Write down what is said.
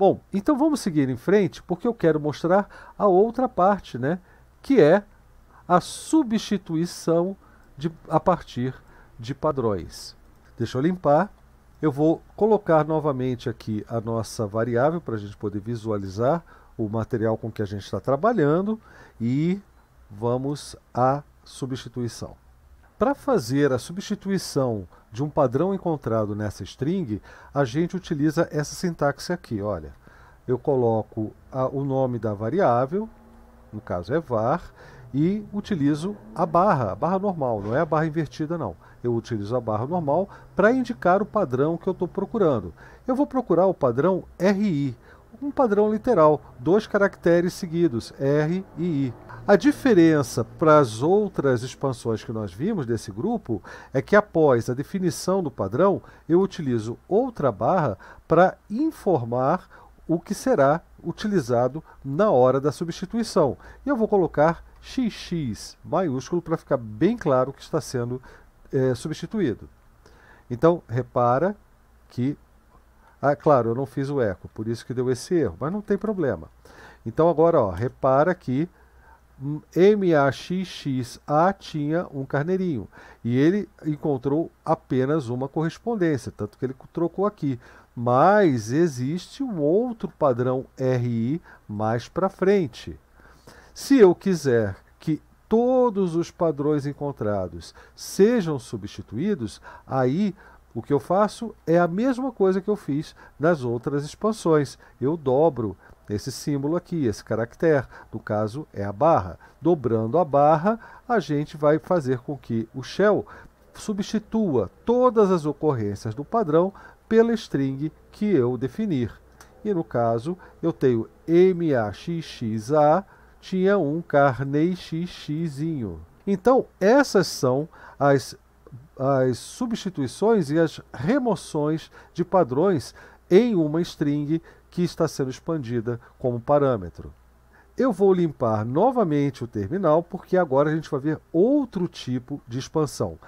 Bom, então vamos seguir em frente porque eu quero mostrar a outra parte, né? Que é a substituição de, a partir de padrões. Deixa eu limpar. Eu vou colocar novamente aqui a nossa variável para a gente poder visualizar o material com que a gente está trabalhando e vamos à substituição. Para fazer a substituição de um padrão encontrado nessa string, a gente utiliza essa sintaxe aqui, olha. Eu coloco a, o nome da variável, no caso é var, e utilizo a barra, a barra normal, não é a barra invertida não. Eu utilizo a barra normal para indicar o padrão que eu estou procurando. Eu vou procurar o padrão RI, um padrão literal, dois caracteres seguidos, R e I. A diferença para as outras expansões que nós vimos desse grupo é que após a definição do padrão, eu utilizo outra barra para informar o que será utilizado na hora da substituição. E eu vou colocar XX maiúsculo para ficar bem claro que está sendo é, substituído. Então, repara que... Ah, claro, eu não fiz o eco, por isso que deu esse erro, mas não tem problema. Então, agora, ó, repara que MAXXA tinha um carneirinho e ele encontrou apenas uma correspondência, tanto que ele trocou aqui. Mas existe um outro padrão RI mais para frente. Se eu quiser que todos os padrões encontrados sejam substituídos, aí o que eu faço é a mesma coisa que eu fiz nas outras expansões. Eu dobro esse símbolo aqui, esse caractere, no caso é a barra. Dobrando a barra, a gente vai fazer com que o shell substitua todas as ocorrências do padrão pela string que eu definir. E no caso, eu tenho MAXXA, tinha um carnê xxzinho. Então, essas são as as substituições e as remoções de padrões em uma string que está sendo expandida como parâmetro. Eu vou limpar novamente o terminal, porque agora a gente vai ver outro tipo de expansão.